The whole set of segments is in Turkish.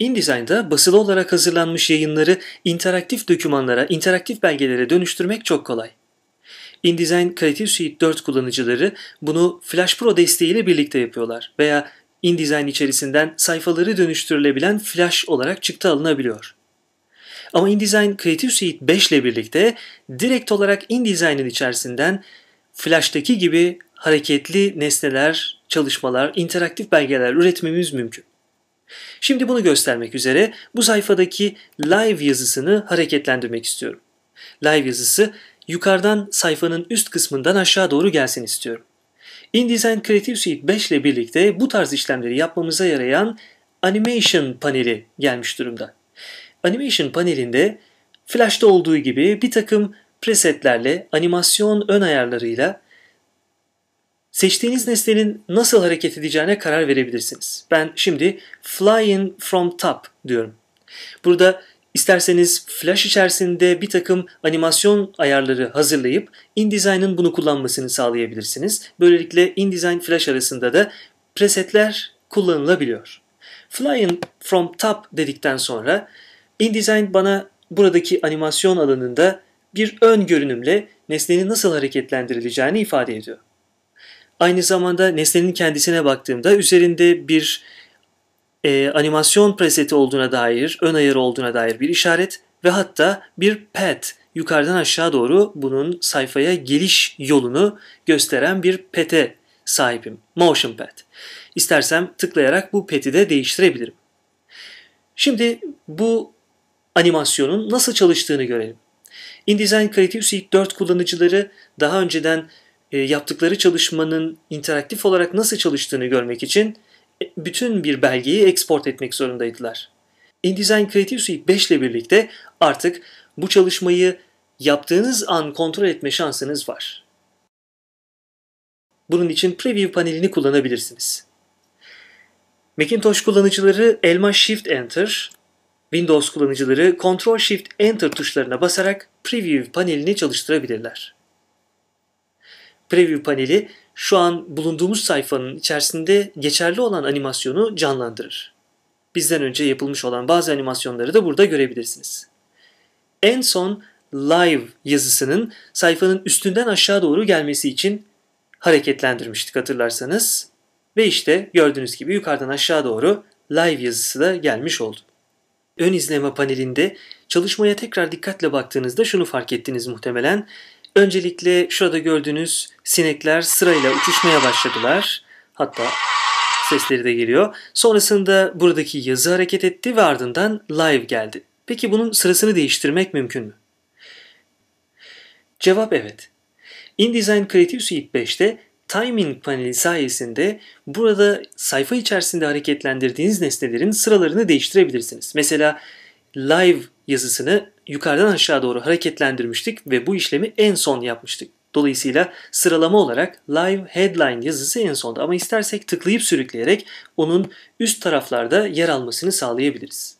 InDesign'da basılı olarak hazırlanmış yayınları interaktif dokümanlara, interaktif belgelere dönüştürmek çok kolay. InDesign Creative Suite 4 kullanıcıları bunu Flash Pro desteğiyle birlikte yapıyorlar veya InDesign içerisinden sayfaları dönüştürülebilen Flash olarak çıktı alınabiliyor. Ama InDesign Creative Suite 5 ile birlikte direkt olarak InDesign'in içerisinden Flash'taki gibi hareketli nesneler, çalışmalar, interaktif belgeler üretmemiz mümkün. Şimdi bunu göstermek üzere bu sayfadaki live yazısını hareketlendirmek istiyorum. Live yazısı yukarıdan sayfanın üst kısmından aşağı doğru gelsin istiyorum. InDesign Creative Suite 5 ile birlikte bu tarz işlemleri yapmamıza yarayan Animation paneli gelmiş durumda. Animation panelinde Flash'ta olduğu gibi bir takım presetlerle, animasyon ön ayarlarıyla Seçtiğiniz nesnenin nasıl hareket edeceğine karar verebilirsiniz. Ben şimdi flying from top diyorum. Burada isterseniz Flash içerisinde bir takım animasyon ayarları hazırlayıp InDesign'ın bunu kullanmasını sağlayabilirsiniz. Böylelikle InDesign Flash arasında da presetler kullanılabiliyor. Flying from top dedikten sonra InDesign bana buradaki animasyon alanında bir ön görünümle nesnenin nasıl hareketlendirileceğini ifade ediyor. Aynı zamanda nesnenin kendisine baktığımda üzerinde bir e, animasyon preseti olduğuna dair, ön ayar olduğuna dair bir işaret ve hatta bir pet yukarıdan aşağı doğru bunun sayfaya geliş yolunu gösteren bir pete sahibim. Motion pet. İstersem tıklayarak bu peti de değiştirebilirim. Şimdi bu animasyonun nasıl çalıştığını görelim. InDesign Creative Suite 4 kullanıcıları daha önceden e, yaptıkları çalışmanın interaktif olarak nasıl çalıştığını görmek için e, bütün bir belgeyi export etmek zorundaydılar. InDesign Creative Suite 5 ile birlikte artık bu çalışmayı yaptığınız an kontrol etme şansınız var. Bunun için preview panelini kullanabilirsiniz. Macintosh kullanıcıları elma Shift Enter, Windows kullanıcıları Control Shift Enter tuşlarına basarak preview panelini çalıştırabilirler preview paneli şu an bulunduğumuz sayfanın içerisinde geçerli olan animasyonu canlandırır. Bizden önce yapılmış olan bazı animasyonları da burada görebilirsiniz. En son live yazısının sayfanın üstünden aşağı doğru gelmesi için hareketlendirmiştik hatırlarsanız. Ve işte gördüğünüz gibi yukarıdan aşağı doğru live yazısı da gelmiş oldu. Ön izleme panelinde çalışmaya tekrar dikkatle baktığınızda şunu fark ettiniz muhtemelen. Öncelikle şurada gördüğünüz sinekler sırayla uçuşmaya başladılar. Hatta sesleri de geliyor. Sonrasında buradaki yazı hareket etti ve ardından live geldi. Peki bunun sırasını değiştirmek mümkün mü? Cevap evet. InDesign Creative Suite 5'te Timing paneli sayesinde burada sayfa içerisinde hareketlendirdiğiniz nesnelerin sıralarını değiştirebilirsiniz. Mesela live yazısını yukarıdan aşağı doğru hareketlendirmiştik ve bu işlemi en son yapmıştık. Dolayısıyla sıralama olarak Live Headline yazısı en sonda ama istersek tıklayıp sürükleyerek onun üst taraflarda yer almasını sağlayabiliriz.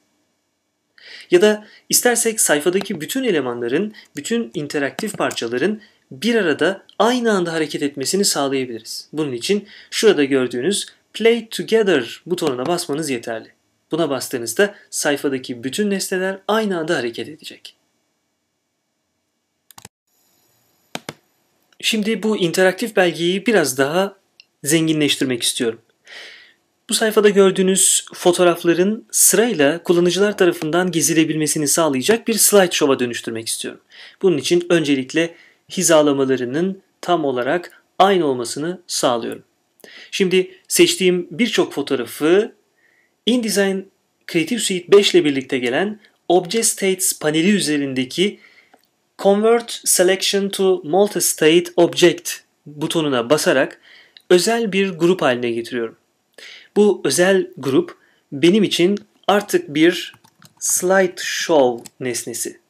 Ya da istersek sayfadaki bütün elemanların, bütün interaktif parçaların bir arada aynı anda hareket etmesini sağlayabiliriz. Bunun için şurada gördüğünüz Play Together butonuna basmanız yeterli. Buna bastığınızda sayfadaki bütün nesneler aynı anda hareket edecek. Şimdi bu interaktif belgeyi biraz daha zenginleştirmek istiyorum. Bu sayfada gördüğünüz fotoğrafların sırayla kullanıcılar tarafından gezilebilmesini sağlayacak bir slideshow'a dönüştürmek istiyorum. Bunun için öncelikle hizalamalarının tam olarak aynı olmasını sağlıyorum. Şimdi seçtiğim birçok fotoğrafı InDesign Creative Suite 5 ile birlikte gelen Object States paneli üzerindeki Convert Selection to Multi-State Object butonuna basarak özel bir grup haline getiriyorum. Bu özel grup benim için artık bir slideshow nesnesi.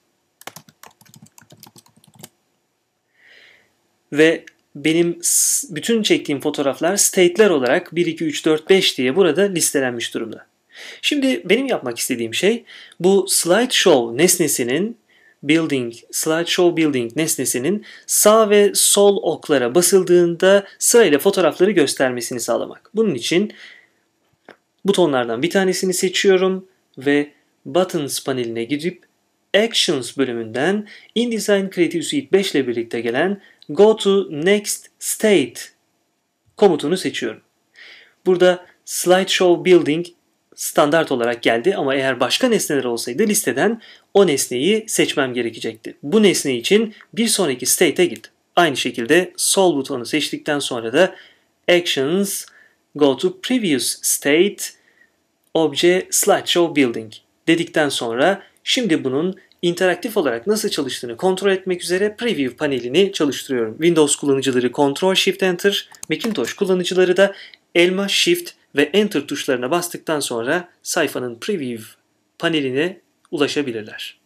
Ve benim bütün çektiğim fotoğraflar state'ler olarak 1, 2, 3, 4, 5 diye burada listelenmiş durumda. Şimdi benim yapmak istediğim şey bu slideshow nesnesinin building, slideshow building nesnesinin sağ ve sol oklara basıldığında sırayla fotoğrafları göstermesini sağlamak. Bunun için butonlardan bir tanesini seçiyorum ve buttons paneline gidip Actions bölümünden InDesign Creative Suite 5 ile birlikte gelen Go to Next State komutunu seçiyorum. Burada Slideshow Building standart olarak geldi ama eğer başka nesneler olsaydı listeden o nesneyi seçmem gerekecekti. Bu nesne için bir sonraki state'e git. Aynı şekilde sol butonu seçtikten sonra da actions go to previous state obje slideshow building dedikten sonra şimdi bunun interaktif olarak nasıl çalıştığını kontrol etmek üzere preview panelini çalıştırıyorum. Windows kullanıcıları Ctrl Shift Enter, Macintosh kullanıcıları da elma Shift ve Enter tuşlarına bastıktan sonra sayfanın Preview paneline ulaşabilirler.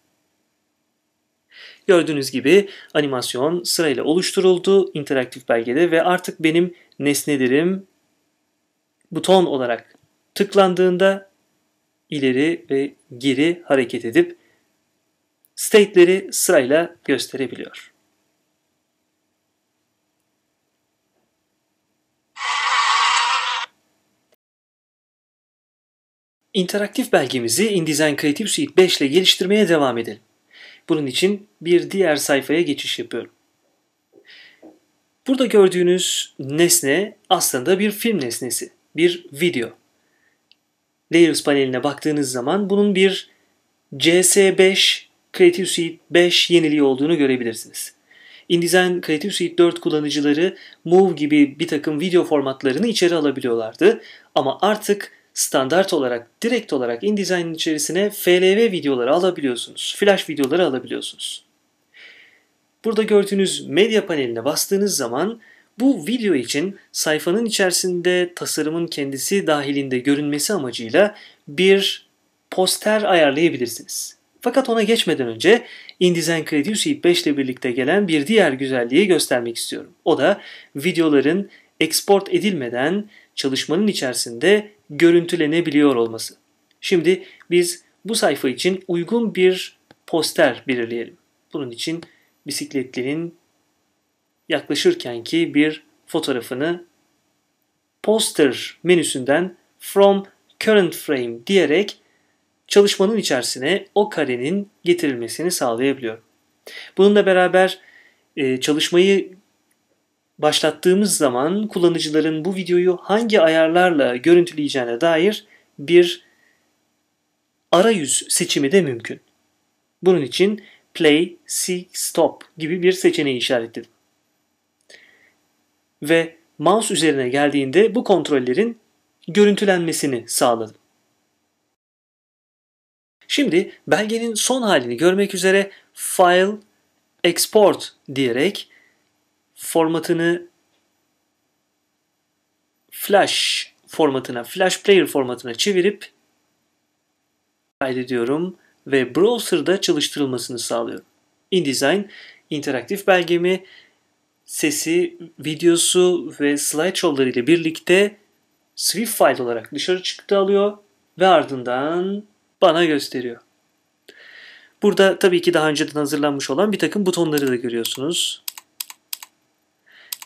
Gördüğünüz gibi animasyon sırayla oluşturuldu interaktif belgede ve artık benim nesnelerim buton olarak tıklandığında ileri ve geri hareket edip state'leri sırayla gösterebiliyor. İnteraktif belgemizi InDesign Creative Suite 5 ile geliştirmeye devam edelim. Bunun için bir diğer sayfaya geçiş yapıyorum. Burada gördüğünüz nesne aslında bir film nesnesi, bir video. Layers paneline baktığınız zaman bunun bir CS5 Creative Suite 5 yeniliği olduğunu görebilirsiniz. InDesign Creative Suite 4 kullanıcıları Move gibi bir takım video formatlarını içeri alabiliyorlardı ama artık standart olarak direkt olarak InDesign'in içerisine FLV videoları alabiliyorsunuz. Flash videoları alabiliyorsunuz. Burada gördüğünüz medya paneline bastığınız zaman bu video için sayfanın içerisinde tasarımın kendisi dahilinde görünmesi amacıyla bir poster ayarlayabilirsiniz. Fakat ona geçmeden önce InDesign Creative Suite 5 ile birlikte gelen bir diğer güzelliği göstermek istiyorum. O da videoların export edilmeden çalışmanın içerisinde görüntülenebiliyor olması. Şimdi biz bu sayfa için uygun bir poster belirleyelim. Bunun için bisikletlinin yaklaşırkenki bir fotoğrafını poster menüsünden from current frame diyerek çalışmanın içerisine o karenin getirilmesini sağlayabiliyor. Bununla beraber e, çalışmayı başlattığımız zaman kullanıcıların bu videoyu hangi ayarlarla görüntüleyeceğine dair bir arayüz seçimi de mümkün. Bunun için Play, Seek, Stop gibi bir seçeneği işaretledim. Ve mouse üzerine geldiğinde bu kontrollerin görüntülenmesini sağladım. Şimdi belgenin son halini görmek üzere File, Export diyerek formatını Flash formatına, Flash Player formatına çevirip kaydediyorum ve browser'da çalıştırılmasını sağlıyorum. InDesign interaktif belgemi sesi, videosu ve slideshow'ları ile birlikte Swift file olarak dışarı çıktı alıyor ve ardından bana gösteriyor. Burada tabii ki daha önceden hazırlanmış olan bir takım butonları da görüyorsunuz.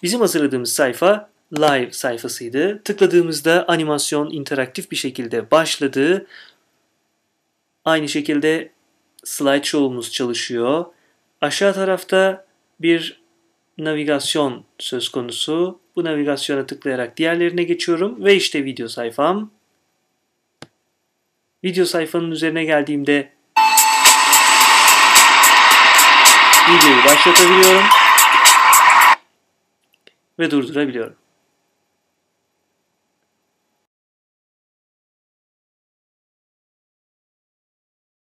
Bizim hazırladığımız sayfa live sayfasıydı. Tıkladığımızda animasyon interaktif bir şekilde başladı. Aynı şekilde slideshow'umuz çalışıyor. Aşağı tarafta bir navigasyon söz konusu. Bu navigasyona tıklayarak diğerlerine geçiyorum ve işte video sayfam. Video sayfanın üzerine geldiğimde videoyu başlatabiliyorum ve durdurabiliyorum.